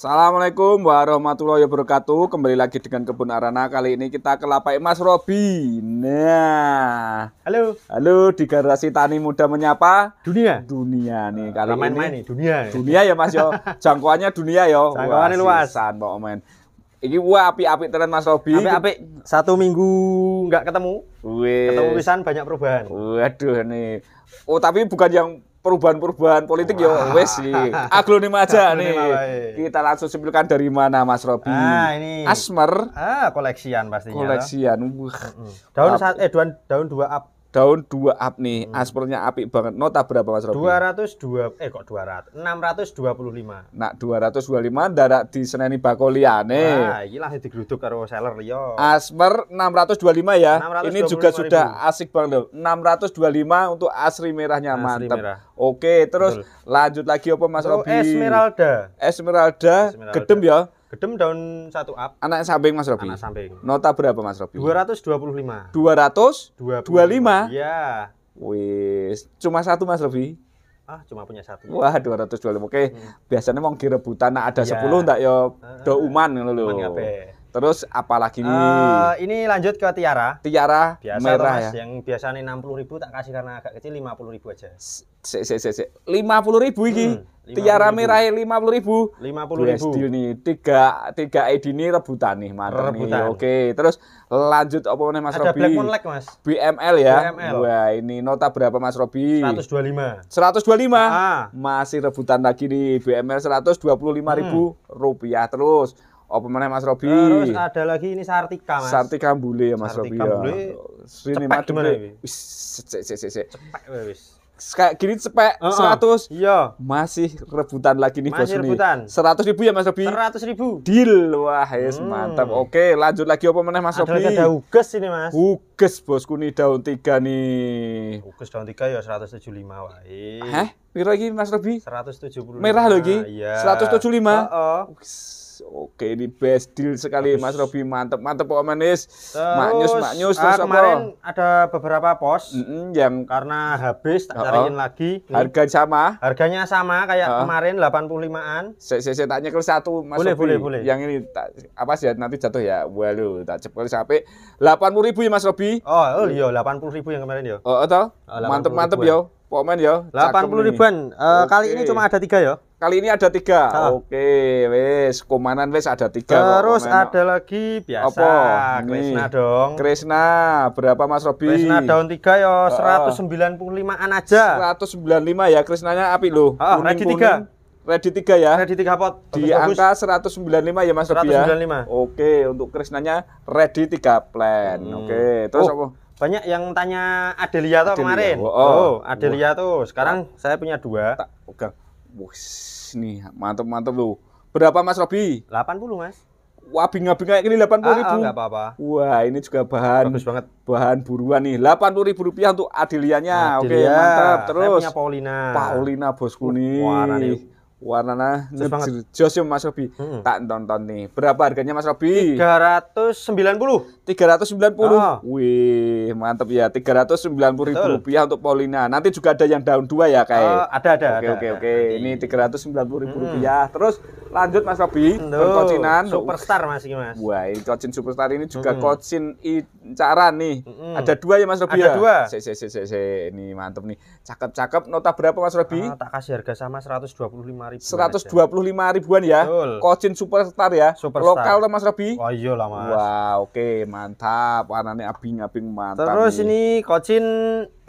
Assalamualaikum warahmatullahi wabarakatuh. Kembali lagi dengan Kebun Arana. Kali ini kita ke lapak Mas Robi. Nah, halo. Halo di garasi tani muda menyapa dunia. Dunia nih. Eh, Kali main ini nih, dunia. Ya. Dunia ya Mas yo. Jangkauannya dunia yo. Jangkauannya luas. San Pak Omen. Ini wah api-api Mas Robi. Api-api satu minggu nggak ketemu. Wih. Ketemu pisan banyak perubahan. Waduh nih. Oh tapi bukan yang perubahan-perubahan politik ya wes sih. Aglonema aja nih. Eh? Kita langsung simpulkan dari mana Mas Robi? Ah, ini. Asmer. Ah, koleksian pastinya. Koleksian. Wah. Daun saat eh daun daun dua daun dua ap nih, hmm. aspelnya apik banget. Nota berapa Mas Robi? 202 eh kok 200 625. Nah, 225 dadak diseneni bakul nih. Nah, ini lah digruduk karo seller liya. Asper 625 ya. 625 Ini juga sudah asik banget loh. 625 untuk asri merahnya asri mantap. Merah. Oke, terus Betul. lanjut lagi apa Mas Robi? Esmeralda. Esmeralda, Esmeralda. gedem ya. Gedem daun satu up. Anak samping Mas Robi. Anak samping. Nota berapa Mas Robi? 225. 225? lima Iya. Wis, cuma satu Mas Robi. Ah, cuma punya satu. Wah, 225. Oke, hmm. biasanya mau direbutan nah ada ya. 10 ndak ya do uman ngono lho. Uman kabeh. Terus apalagi uh, ini lanjut ke tiara. Tiara Biasa merah mas, ya. Yang biasanya enam puluh ribu tak kasih karena agak kecil lima puluh ribu aja. Se se se se lima puluh ribu ini. Hmm, tiara merah lima puluh ribu. Lima puluh ribu. Deal nih tiga tiga ID ini rebutan nih mantap nih. Oke terus lanjut apa namanya mas Robi? Ada Black mas. BML ya. BML. Wah ini nota berapa mas Robi? Seratus dua lima. Seratus dua lima. Ah. Masih rebutan lagi nih BML seratus dua puluh lima ribu hmm. rupiah terus. Apa mana Mas Robi? Terus ada lagi ini Sartika Mas. Sartika Bule ya Mas Robi. Sartika Bule. Sini madu mana? Wis cek cek cek. Cepek ya. wis kayak gini cepet seratus uh 100. iya masih rebutan lagi nih masih bos rebutan. nih seratus ribu ya mas Robi seratus ribu deal wah yes hmm. mantap oke lanjut lagi apa mana mas Robi ada huges ini mas Huges bosku nih daun tiga nih Huges daun tiga ya seratus tujuh lima wae Hah? Piro lagi Mas Robi? 175. Merah lagi? Iya. 175. Heeh. Uh -uh oke ini best deal sekali Mas Robi mantep mantep pak manis maknyus maknyus terus ah, kemarin ada beberapa pos mm hmm yang karena habis tak cariin uh -oh. lagi nih. harga sama harganya sama kayak uh -oh. kemarin 85-an saya, saya, saya tanya ke satu Mas boleh, Robi boleh, boleh. yang ini tak, apa sih nanti jatuh ya waduh tak cepat sampai puluh ribu ya Mas Robi oh, oh iya puluh ribu yang kemarin ya oh, oh, oh atau mantep mantep ya Pokmen ya. 80 ribuan. Uh, eh, okay. Kali ini cuma ada tiga ya. Kali ini ada tiga. Oke, wes komanan wes ada tiga. Terus ada lagi biasa. Apa? Krisna dong. Krisna, berapa Mas Robi? Krisna daun tiga ya 195an aja. 195 ya Krisnanya api lo. Ah, ready tiga. Ready tiga ya. Ready tiga pot. Di angka 195 ya Mas Robi ya. 195. Oke, untuk Krisnanya ready tiga plan. Hmm. Oke, terus oh. apa? banyak yang tanya Adelia tuh Adelia. kemarin. Oh, oh. oh Adelia Wah. tuh. Sekarang Wah. saya punya dua. Tak, oke. Wus, nih mantep-mantep lu. Berapa Mas Robi? 80 Mas. Wah bingung binga kayak gini 80 ribu. Ah, ah apa-apa. Wah ini juga bahan. Bagus banget. Bahan buruan nih. 80 ribu rupiah untuk Adelianya. Adelia. Oke mantap. Terus. Saya punya Paulina. Paulina bosku nih. Wah, warnanya jos ya Mas Robi. Hmm. Tak tonton nih. Berapa harganya Mas Robi? 390. 390. Oh. Wih, mantap ya. 390 ribu rupiah untuk Paulina. Nanti juga ada yang daun dua ya kayak. Oh, ada ada. Oke ada, oke ada. oke. Ini 390 ribu hmm. rupiah. Terus lanjut Mas Robi, kocinan. Superstar Mas ini Mas. Wah, kocin superstar ini juga hmm. kocin incaran nih. Hmm. Ada dua ya Mas Robi Ada ya? dua. Si, si, si, si, si. Ini mantep nih. Cakep-cakep. Nota berapa Mas Robi? Ah, tak kasih harga sama Seratus dua puluh lima ribuan ya. Kocin superstar ya. Superstar. Lokal tuh Mas Robi? Oh iya lah Mas. Wah wow, oke okay. mantap. Warnanya abing-abing mantap. Terus nih. ini kocin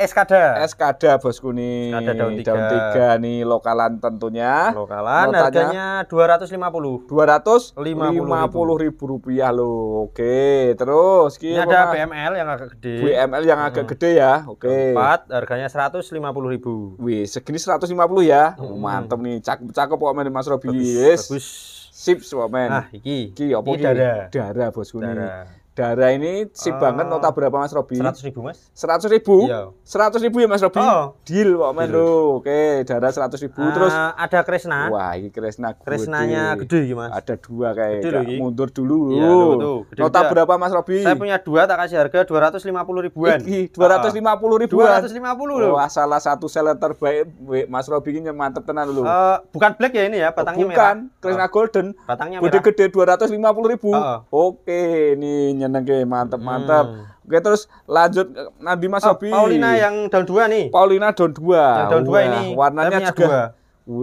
Eskada. Eskada bosku nih. Eskada daun tiga. Daun tiga nih lokalan tentunya. Lokalan Notanya harganya 250. 250 ribu. ribu rupiah loh. Oke, terus Ini ada BML yang agak gede. BML yang agak hmm. gede ya. Oke. Empat, harganya 150 ribu. Wih, segini 150 ya. Oh, hmm. mantep nih, cakep-cakep kok Mas Robi. Bagus. Yes. Bagus. Sip, Swapman. Nah, iki. Iki apa iki? Dara. Dara bosku dara. nih darah ini sip uh, banget nota eh, berapa Mas Robi? 100 ribu Mas. 100 ribu? Iya. 100 ribu ya Mas Robi? Oh. Deal Pak men Oke, darah 100 ribu. Uh, Terus ada Krishna Wah, ini Krishna Kresnanya gede iki Mas. Ada dua kayak. Gede lho, mundur dulu. Iya, betul Gede nota gede. berapa Mas Robi? Saya punya dua tak kasih harga 250 ribuan. Iki 250 uh, ribuan. 250 lho. Wah, salah satu seller terbaik Mas Robi ini mantep tenan dulu Uh, eh, bukan black ya ini ya, batangnya oh, bukan. merah. Bukan, Krishna uh, Golden. Batangnya merah. Gede-gede 250 ribu. Uh, uh. Oke, ini nyeneng ke mantep-mantep. Hmm. Oke, terus lanjut eh, Nabi Mas oh, Paulina yang daun dua nih. Paulina daun dua. Yang daun dua ini warnanya juga. Dua.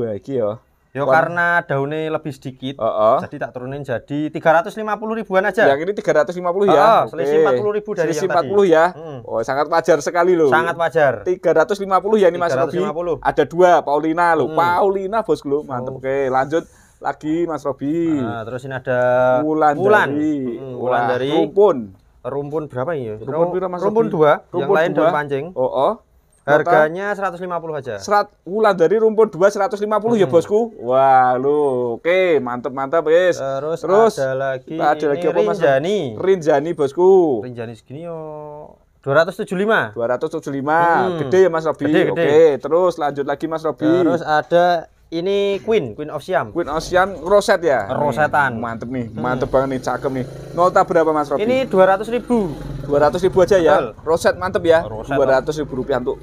Wah, iki ya. yo. Ya karena daunnya lebih sedikit, uh -uh. jadi tak turunin jadi puluh ribuan aja. Yang ini 350 ya. Uh, selisih okay. 40 ribu dari selisih yang 40 tadi. ya. Hmm. Oh, sangat wajar sekali loh. Sangat wajar. Tiga ratus lima puluh ya ini Mas Robi. Ada dua Paulina loh. Hmm. Paulina bosku, mantep. Oh. Oke, lanjut lagi Mas Robi. Nah, terus ini ada Wulan. Wulan. Dari, hmm, Wulan dari rumpun. Rumpun berapa ini? Ya? Rumpun berapa Mas Rumpun 2, yang lain daun pancing. Oh, oh. Harganya 150 aja. Serat Wulan dari rumpun 2 150 hmm. ya, Bosku. Wah, lu. Oke, mantap mantap guys. Terus, terus ada lagi ada lagi apa Mas? Rinjani. Rinjani, Bosku. Rinjani segini yo 275. 275. Hmm. Gede ya Mas Robi. Oke, terus lanjut lagi Mas Robi. Terus ada ini Queen, Queen of Siam. Queen of Siam roset ya. Rosetan. Hmm, mantep nih, mantep banget nih, cakep nih. Nota berapa Mas Robi? Ini 200 ribu. 200 ribu aja ya. Roset mantep ya. Roset 200 ribu rupiah untuk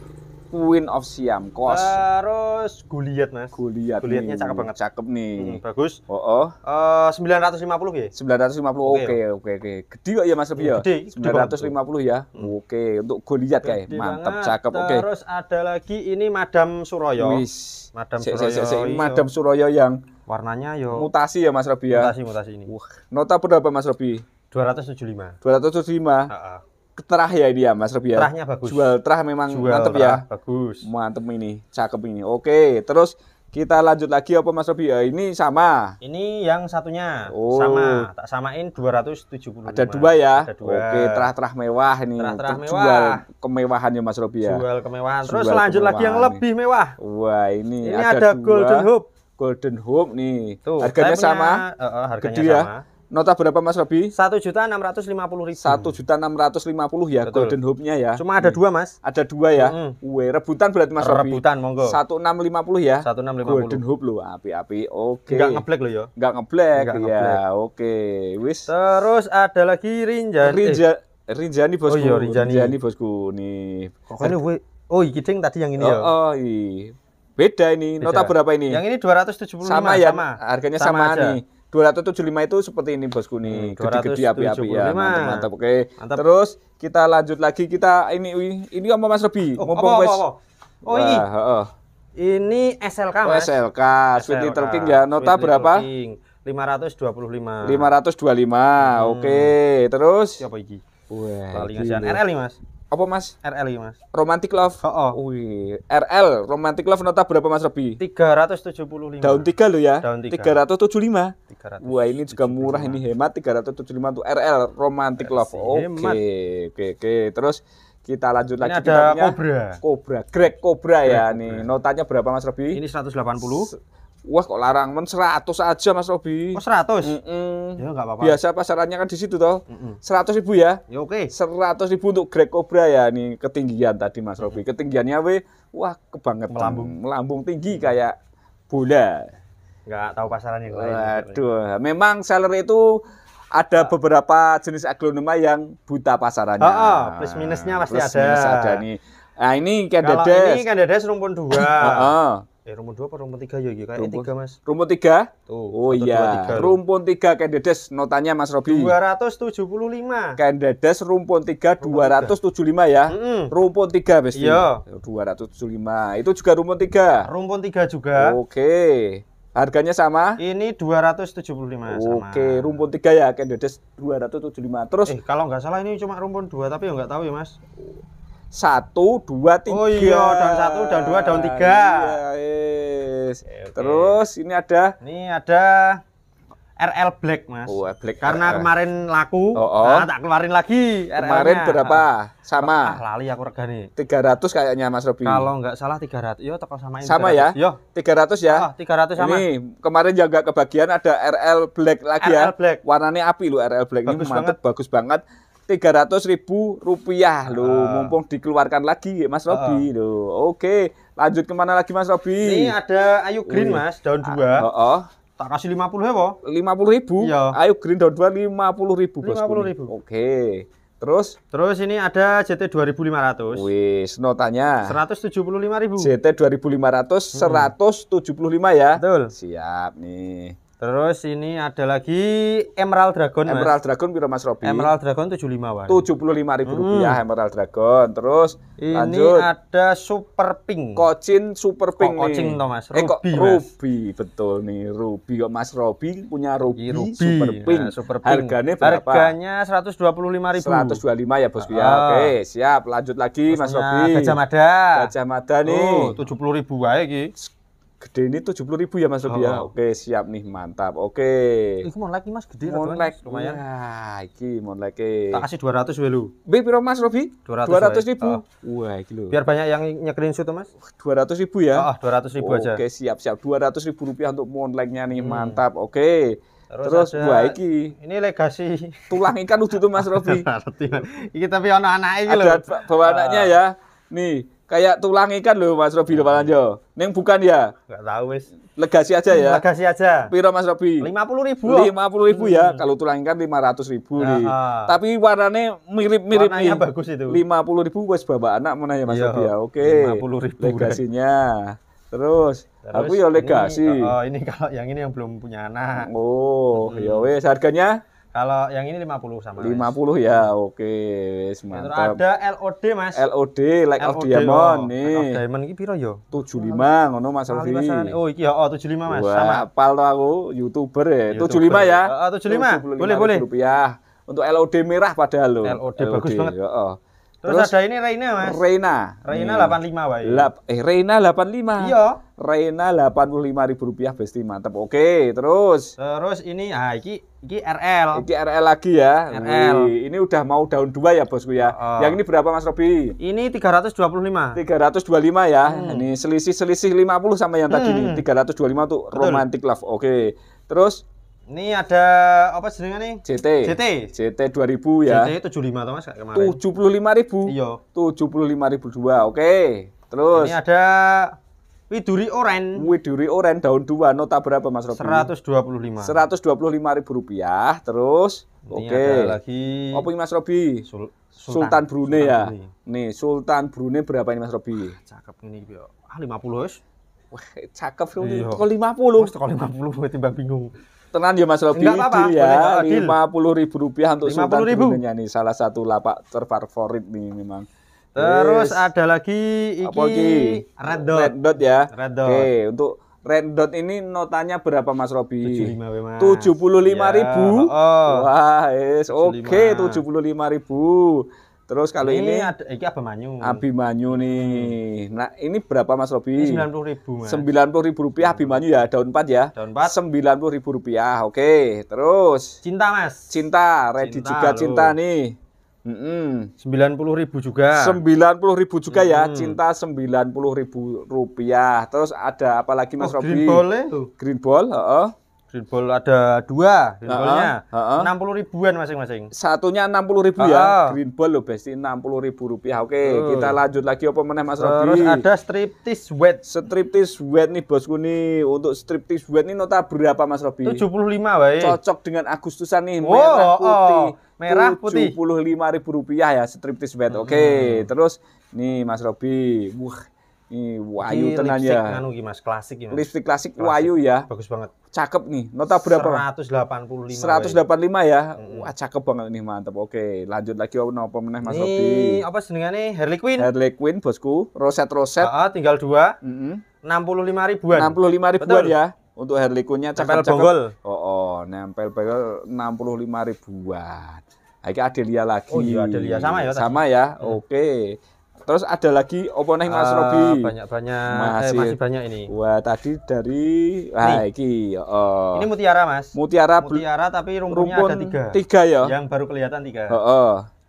Queen of Siam, Kos. Terus Goliath, Mas. Goliath. Goliathnya cakep banget. Cakep nih. Hmm, bagus. Oh, oh. Uh, 950 ya? 950. Oke, oke, oke. Gede kok ya Mas Sobi ya? Gede. 950 ya. Hmm. Oke, untuk Goliath kayak. Mantap, cakep. Oke. Okay. Terus ada lagi ini Madam Suroyo. Wis. Madam se, Suroyo. Se, se, ya. se. Madam Suroyo yang warnanya yo mutasi ya Mas Robi ya. Mutasi mutasi ini. Wah, nota berapa Mas Robi? 275. 275. Heeh terah ya dia ya, Mas Rebi ya. Terahnya bagus. Jual terah memang Jual mantep terah, ya. Bagus. Mantep ini, cakep ini. Oke, terus kita lanjut lagi apa Mas Rebi ya? Ini sama. Ini yang satunya oh. sama. Tak samain 270. Ada dua ya. Ada dua. Oke, terah-terah mewah ini. Terah-terah mewah. Jual ya Mas Rebi ya. Jual kemewahan. Terus Jual lanjut kemewahan lagi yang lebih mewah. Wah, ini, ini ada, ada Golden Hope. Golden Hope nih. Tuh, harganya punya, sama. Uh, uh, harganya gede ya? sama. ya Nota berapa Mas Robi? Satu juta enam ratus lima puluh ribu. Satu juta enam ratus lima puluh ya Betul. Golden Hope-nya ya. Cuma ada hmm. dua Mas. Ada dua ya. Hmm. Weh, rebutan berarti Mas Robi. Rebutan monggo. Satu enam lima puluh ya. Satu enam lima puluh. Golden Hope loh, api-api. Oke. Okay. Gak ngeblek loh ya. Gak ngeblek. ya. Ngeblek. Oke. Wis. Terus ada lagi Rinjani. Rinja eh. Rinjani bosku. Oh iya Rinjani. Rinjani bosku nih. ini we Oh, iki ting tadi yang ini ya? oh, ya. Oh, iya. Beda ini. Beda. Nota berapa ini? Yang ini dua ratus tujuh puluh lima. Sama ya. Sama. Harganya sama, sama nih. 275 itu seperti ini bosku nih, hmm, gede-gede api-api ya. Mantap, mantap. Oke. Mantap. Terus kita lanjut lagi kita ini ini apa Mas Rebi. Oh, Mumpung Oh, oh, oh. oh ini. Wah, Ini SLK oh, Mas. Oh, SLK, Sweet Little King ya. Nota Sweet berapa? ratus 525. 525. Hmm. Oke. Terus siapa iki? Wah, paling RL nih, Mas apa mas? RL ya mas Romantic Love oh, oh. Wih. RL Romantic Love nota berapa mas Robi? 375 daun 3 lo ya daun 3 375 375 wah ini juga murah ini hemat 375 untuk RL Romantic Love oke oke oke terus kita lanjut ini lagi ada kita punya Cobra Cobra Greg Cobra ya. Greg ya Cobra. nih notanya berapa mas Robi? ini 180 S Wah kok larang, men 100 aja Mas Robi. Oh 100? Mm -mm. Ya enggak apa-apa. Biasa pasarannya kan di situ toh. Mm -mm. 100.000 ribu ya. Ya oke. Okay. 100.000 ribu untuk Greg Cobra ya nih ketinggian tadi Mas Robi. Ketinggiannya we wah kebangetan. Melambung. Melambung tinggi kayak bola. Enggak tahu pasarannya yang Waduh, memang seller itu ada ah. beberapa jenis aglonema yang buta pasarannya. Oh, oh plus minusnya pasti plus ada. Minus ada nih. Nah ini kandades. Kalau ini kandades rumpun dua. Heeh. Eh rumpun dua apa rumpun tiga ya iki? Kayak tiga Mas. Rumpun tiga Tuh. Oh iya. Rumpun tiga kandedes notanya Mas Robi. 275. kandedes rumpun 3 275 ya. Mm -hmm. Rumpun tiga pasti. Ya. Iya. Oh, lima Itu juga rumpun tiga Rumpun tiga juga. Oke. Harganya sama? Ini dua ratus tujuh lima Oke, sama. rumpun 3 ya Kendedes lima Terus Eh, kalau nggak salah ini cuma rumpun dua tapi ya nggak tahu ya, Mas satu dua oh tiga oh iya daun satu daun dua daun tiga iya, yes. terus ini ada ini ada RL Black mas oh, Black karena RL. Ah. kemarin laku oh, oh. Nah, tak keluarin lagi RL kemarin berapa ah. sama ah, lali aku regani 300 kayaknya mas Robi kalau nggak salah tiga ratus yo iya, toko sama ini sama ya yo iya. ratus ya oh, ratus sama ini kemarin jaga kebagian ada RL Black lagi RL ya Black. warnanya api loh RL Black bagus ini mantep banget. bagus banget 300 ribu rupiah lo uh. Ah. mumpung dikeluarkan lagi Mas ah. Robi uh. lo oke lanjut kemana lagi Mas Robi ini ada Ayu Green uh. Mas daun ah, dua uh, uh, uh. tak kasih 50 ya lima 50 ribu iya. Ayu Green daun dua 50 ribu 50 bosku. ribu oke Terus? Terus ini ada JT 2500. Wis, notanya. 175.000. JT 2500 hmm. 175 ya. Betul. Siap nih. Terus ini ada lagi Emerald Dragon. Emerald mas. Dragon piro Mas Robi? Emerald Dragon 75 puluh 75 ribu hmm. rupiah Emerald Dragon. Terus ini lanjut. ada Super Pink. Kocin Super Pink. Kok kocin to Mas. eh, kok Ruby betul nih Ruby kok Mas Robi punya Ruby, iya, Ruby. Super nah, Pink. Nah, Super Pink. Harganya berapa? Harganya 125 ribu. 125 ya Bosku oh. ya. Ah. Oke, siap. Lanjut lagi Mas Robi. Gajah Mada. Gajah Mada nih. Oh, 70 ribu wae iki gede ini tujuh puluh ribu ya mas Robi ya? oh. oke siap nih mantap oke mau like mas gede Mau like lumayan ya, Iki iki like tak kasih dua ratus belu bi piro mas Robi dua ratus ribu oh. wah iki lho biar banyak yang nyekerin situ mas dua ratus ribu ya oh, oh, dua ratus ribu aja oke siap siap dua ratus ribu rupiah untuk nya nih hmm. mantap oke Terus, Terus buah iki. Ini legasi tulang ikan udah tuh Mas Robi. Iki tapi anak anak iki loh. Ada bawa anaknya ah. ya. Nih, kayak tulang ikan loh Mas Robi Lopalanjo. Hmm. Neng bukan ya? Enggak tahu wis. Legasi aja ya. Legasi aja. Piro Mas Robi? 50 ribu. 50 ribu ya. Hmm. Kalau tulang ikan 500 ribu nih. Tapi warnanya mirip-mirip nih. Warnanya bagus itu. 50 ribu wes bapak anak mana ya Mas iya, Robi ya. Oh. Oke. Okay. 50 ribu. Legasinya. Terus, Terus aku ya legasi. Ini, oh, ini kalau yang ini yang belum punya anak. Oh, ya hmm. ya wes harganya kalau yang ini 50 sama. 50 puluh ya, oke. Okay. Gitu, mantap. Ada LOD, Mas. LOD, like LOD of Diamond oh. nih. Like of Diamond iki piro ya? 75 ngono Mas Alfi. Oh, iki ya oh 75 Mas. Wah, sama. apal aku YouTuber ya. YouTuber. 75 ya. Heeh, oh, tujuh 75. 75. Boleh, boleh. Rupiah. Untuk LOD merah padahal lo. LOD, LOD bagus LOD. banget. Heeh. Oh. Terus, Terus ada ini Reina, Mas. Reina. Reina hmm. 85, Pak. Ya? La eh Reina 85. Iya. Reina 85 ribu rupiah Besti mantep. Oke, terus. Terus ini ah iki iki RL. Iki RL lagi ya. RL. Wih, ini udah mau daun 2 ya, Bosku ya. Uh, Yang ini berapa Mas Robi? Ini 325. 325 ya. Hmm. Ini selisih-selisih 50 sama yang hmm. tadi nih. 325 tuh Betul. romantic love. Oke. Terus ini ada apa jenenge nih? JT. JT. JT 2000 ya. JT 75 tuh Mas kemarin. 75.000. Iya. dua. Oke. Okay. Terus Ini ada Widuri Oren. Widuri Oren daun 2 nota berapa Mas Robi? 125. 125 ribu rupiah. Terus oke. Okay. ada lagi Apa ini Mas Robi? Sul Sultan, Sultan Brunei ya? Sultan ya. Brunei. Nih, Sultan Brunei berapa ini Mas Robi? Ah, cakep ini yo. Ah 50 wis. Wah, cakep ini. Iya. Kok 50? Wis kok 50 timbang bingung tenang ya Mas Robi. apa-apa. Ya, lima puluh ribu rupiah untuk lima Sultan ribu. ini nih salah satu lapak terfavorit nih memang. Terus yes. ada lagi iki, Apa iki? Red dot. Red dot ya. Red dot. Oke, untuk red dot ini notanya berapa Mas Robi? tujuh Mas. lima ya. ribu. Oh, oh. Wah, yes. oke puluh lima ribu. Terus kalau ini, ini ada, eh, ini Abimanyu. Abimanyu nih. Hmm. Nah, ini berapa Mas Robi? Sembilan puluh ribu Sembilan puluh ribu rupiah hmm. Abimanyu ya, daun 4 ya. Daun 4. puluh ribu rupiah, oke. Terus. Cinta Mas. Cinta, ready cinta, juga lho. cinta nih. Sembilan puluh ribu juga. Sembilan puluh ribu juga ya, hmm. ya, cinta sembilan puluh ribu rupiah. Terus ada apa lagi Mas oh, Robi? Green ball -nya. Green ball, uh -uh. Greenball ada dua greenballnya enam puluh ribuan masing-masing. Satunya enam puluh ribu ya. Uh. Greenball loh besti enam puluh ribu rupiah. Oke uh. kita lanjut lagi apa meneh Mas Robi? Terus ada striptease wet. Striptease wet nih bosku nih. Untuk striptease wet nih nota berapa Mas Robi? Tujuh puluh lima baik. Cocok dengan Agustusan nih. Wow, merah oh, oh. putih. Oh. Merah putih. Tujuh puluh lima ribu rupiah ya striptease wet. Oke hmm. terus nih Mas Robi. Wah Ini wayu tenan ya. mas klasik ya. Mas. Lipstick klasik, klasik. wayu ya. Bagus banget cakep nih. Nota berapa? 185. 185 ya. Hmm. Wah, cakep banget nih, mantap. Oke, lanjut lagi apa meneh Mas Robi? apa senengane? Harley Quinn? Harley Quinn, bosku. Roset-roset. Heeh, tinggal dua. Heeh. Mm -hmm. 65 ribuan. 65 ribuan Betul. ya. Untuk Harley Quinn-nya cakep-cakep. Nempel Oh, oh, nempel bonggol 65 ribuan. Nah, ini Adelia lagi. Oh iya Adelia sama ya. Sama ya. Mm. Oke. Okay. Terus ada lagi opo neng Mas uh, Robi? Banyak-banyak. Masih. Eh, masih banyak ini. Wah, tadi dari ah iki uh, Ini mutiara, Mas. Mutiara mutiara tapi rumpunnya rumpun ada tiga. Tiga ya. Yang baru kelihatan tiga.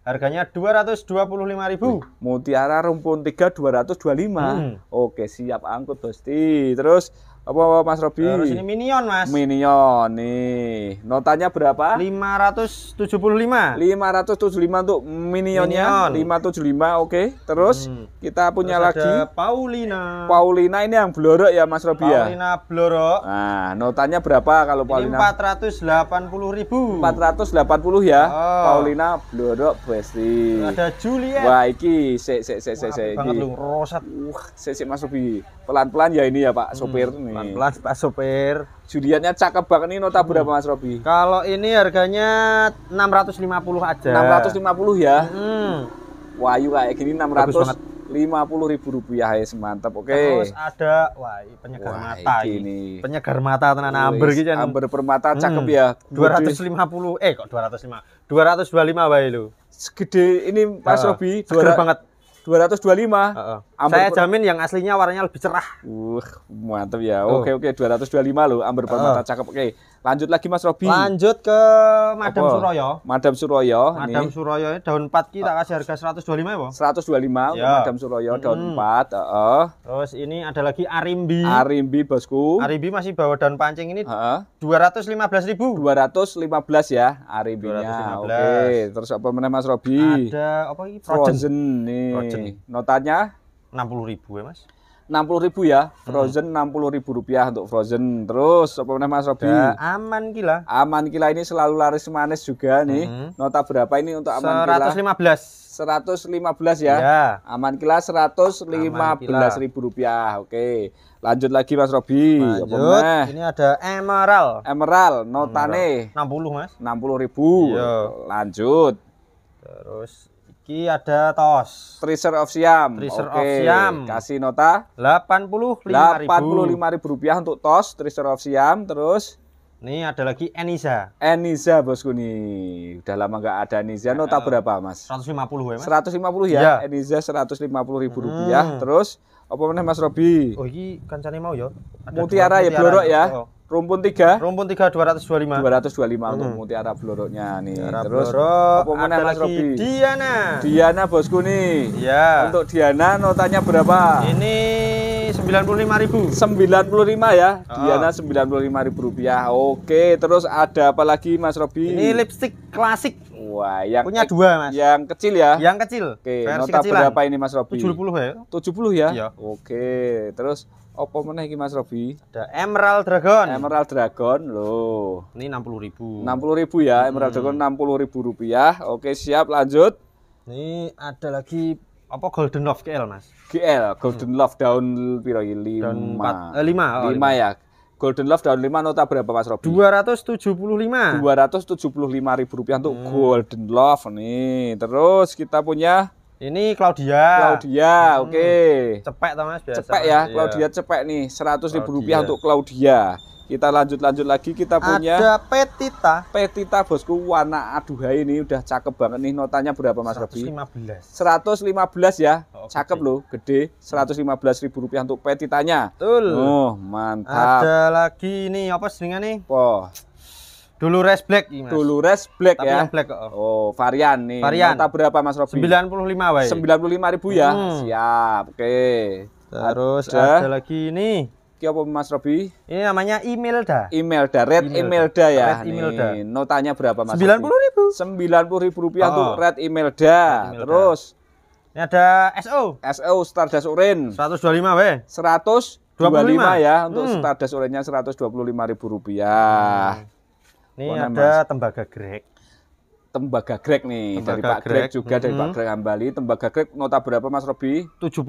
Harganya dua Heeh. Uh, uh. Harganya 225.000. Mutiara rumpun tiga dua ratus 225. lima. Hmm. Oke, siap angkut, pasti. Terus apa Mas Robi? Harus ini Minion, Mas. Minion nih. Notanya berapa? 575. 575 untuk Minionnya. Minion. 575, oke. Okay. Terus hmm. kita punya Terus lagi ada Paulina. Paulina ini yang blorok ya Mas Robi ya. Paulina blorok. Nah, notanya berapa kalau Paulina? Ini 480.000. 480 ya. Oh. Paulina blorok Besti. ada Julia. Wah, iki sik sik sik sik sik. Banget lu roset. Wah, sik sik Mas Robi. Pelan-pelan ya ini ya Pak sopir hmm. sopir nih. 18 Pak sopir. Juliannya cakep banget ini, nota berapa Mas Robi? Kalau ini harganya 650 aja. 650 ya. Hmm. Wayu kayak gini 600 lima puluh ribu rupiah ya semantap oke okay. terus ada wah penyegar wah, mata ini penyegar mata tenan amber gitu amber permata hmm. cakep ya dua ratus lima puluh eh kok dua ratus lima dua ratus dua lima lu segede ini mas ah, Robi segede banget 225. Uh, uh. Saya jamin yang aslinya warnanya lebih cerah. Uh, mantap ya. Oke oh. oke okay, okay. 225 loh Amber Permata uh. cakep. Oke. Okay. Lanjut lagi Mas Robi. Lanjut ke Madam apa? Suroyo. Madam Suroyo. Madam Suroyo ya. daun 4 kita kasih harga 125 ya, Bu. 125 ya. Madam Suroyo hmm. daun 4, -uh. Terus ini ada lagi Arimbi. Arimbi, Bosku. Arimbi masih bawa daun pancing ini heeh. 215.000. 215 ya Arimbinya. Oke. Oke, terus apa namanya Mas Robi? Ada apa ini? Frozen. Frozen nih. Frozen. Notanya 60.000 ya, Mas ribu ya. Hmm. Frozen enam puluh ribu rupiah untuk Frozen. Terus apa namanya Mas Robi? Ya, aman kila. Aman kila ini selalu laris manis juga nih. Hmm. Nota berapa ini untuk aman 115. kila? 115. 115 ya. ya. Aman kila 115 aman belas ribu rupiah. Oke. Lanjut lagi Mas Robi. Lanjut. ini ada Emerald. Emerald notane Emerald. 60 Mas. ribu iya. Lanjut. Terus Ki ada tos. Tracer of Siam. Tracer Oke. of Siam. Kasih nota. 85 ribu. lima ribu rupiah untuk tos Tracer of Siam. Terus ini ada lagi Enisa. Enisa bosku nih. Udah lama nggak ada Enisa. Nota nah, berapa mas? 150 ya mas. 150 ya. ya. Enisa 150 ribu rupiah. Hmm. Terus apa mana mas Robi? Oh ini kancane mau ya. Mutiara ya blorok ya? ya. Oh rumpun tiga rumpun tiga dua ratus dua lima dua ratus dua lima untuk hmm. mutiara bloroknya nih Tiara terus apa mana mas Robi Diana Diana bosku nih Iya. untuk Diana notanya berapa ini sembilan puluh lima ribu sembilan puluh lima ya oh. Diana sembilan puluh lima ribu rupiah oke terus ada apa lagi mas Robi ini lipstick klasik Wah, yang punya dua mas. Yang kecil ya? Yang kecil. Oke. Versi nota kecilan. berapa ini mas Robi? Tujuh puluh ya. Tujuh puluh ya. Iya. Oke. Terus Oppo mana lagi Mas Robi? Ada Emerald Dragon. Emerald Dragon loh. Ini ribu. enam Enam puluh puluh ribu ya, Emerald hmm. Dragon ribu rupiah. Oke, siap lanjut. Ini ada lagi apa Golden Love GL, Mas? GL, Golden hmm. Love daun piro eh, oh, lima. Lima eh, Oh, ya. Golden Love daun 5 nota berapa Mas Robi? 275. 275 ribu rupiah untuk hmm. Golden Love nih. Terus kita punya ini Claudia. Claudia, hmm. oke. Okay. Cepek tau Mas biasa. Cepek ya, iya. Claudia iya. cepek nih. seratus ribu rupiah untuk Claudia. Kita lanjut-lanjut lagi kita punya Ada Petita. Petita bosku warna aduhai ini udah cakep banget nih. Notanya berapa Mas lima belas. Seratus lima belas ya. Oh, cakep gede. Seratus lima belas ribu rupiah untuk petitanya. Betul. Oh, mantap. Ada lagi nih apa seringan nih? Oh, Dulu res black Mas. Dulu res black Tapi ya. Yang black oh. oh, varian nih. Varian. Nota berapa Mas Robi? 95 95 ribu ya. Hmm. Siap. Oke. Okay. Terus ada, ada lagi ini. Ki apa Mas Robi? Ini namanya Imelda. Imelda, Red Imelda, ya. Red Imelda. notanya berapa Mas? 90 ribu. 90 ribu rupiah oh. untuk Red Imelda. Red Imelda. Terus ini ada SO. SO Stardust Urin 125 weh. 100 25, 25 ya untuk hmm. Stardust Urinnya 125 ribu rupiah. Hmm. Ini Warna ada mas. tembaga grek. Tembaga grek nih tembaga dari Pak hmm. Grek, juga hmm. dari Pak Grek Ambali. Tembaga grek nota berapa Mas Robi? 75.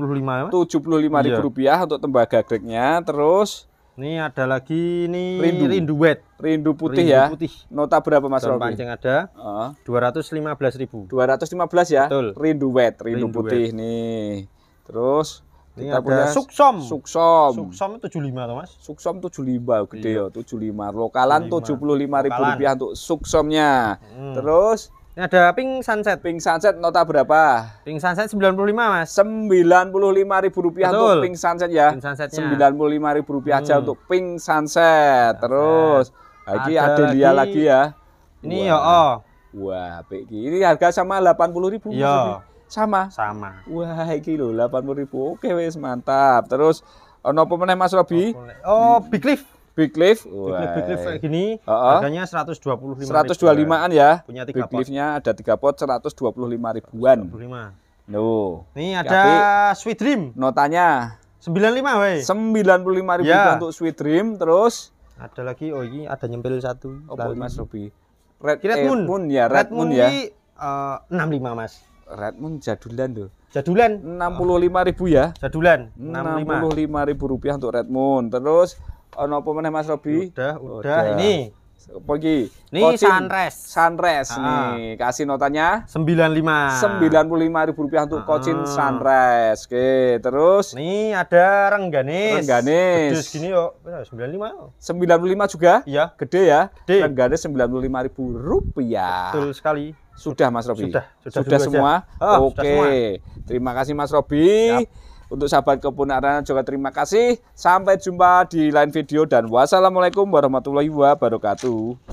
puluh lima ribu iya. rupiah untuk tembaga greknya. Terus ini ada lagi ini rindu, rindu wet. Rindu putih rindu ya. Putih. Nota berapa Mas Robi? pancing ada. Dua ratus lima belas ribu. Dua ratus lima belas ya. Betul. Rindu wet, rindu, rindu putih wet. nih. Terus ini kita punya suksom. Suksom. Suksom 75 toh, Mas? Suksom 75 gede iya. ya, 75. Lokalan 75. 75 ribu Lokalan. rupiah untuk suksomnya. Hmm. Terus ini ada pink sunset. Pink sunset nota berapa? Pink sunset 95, Mas. 95 ribu rupiah Betul. untuk pink sunset ya. Pink sunsetnya. 95 ribu rupiah hmm. aja untuk pink sunset. Terus lagi nah, ada Adelia lagi, lagi ya. Ini ya, oh. Wah, ini harga sama 80 ribu. Iya. Sama. Sama. Wah, iki lho ribu Oke wes mantap. Terus ono apa meneh Mas Robi? Oh, Big Cliff. Big Cliff. Wah. Big Cliff, kayak gini. Uh -oh. Harganya 125. 125-an ya. Punya tiga Big cliff ada tiga pot 125 ribuan. 125 No. Ini ada Tapi, Sweet Dream. Notanya 95 weh. 95 ribu yeah. untuk Sweet Dream terus ada lagi oh ini ada nyempil satu. Oh, Mas Robi. Red, Red Moon. Moon ya, Red, Red Moon, Moon ya. Ini, uh, eh, 65 Mas. Redmond jadulan tuh. Jadulan? 65 ribu ya. Jadulan. 65 ribu rupiah untuk Redmond. Terus ono apa meneh Mas Robi? Udah, udah, udah. ini. pergi. Ini Kocin. Sunres. Sunres ah. nih. Kasih notanya 95. 95 ribu rupiah untuk ah. Kocin Sunres. Oke, terus Nih ada Rengganis. Rengganis. Gede segini yuk. 95. 95 juga? Iya. Gede ya. Gede. Rengganis 95 ribu rupiah. Betul sekali. Sudah Mas Robi. Sudah, sudah, sudah semua. Oh, Oke. Sudah Terima kasih Mas Robi. Untuk sahabat kebun kepunaran juga terima kasih. Sampai jumpa di lain video dan wassalamualaikum warahmatullahi wabarakatuh.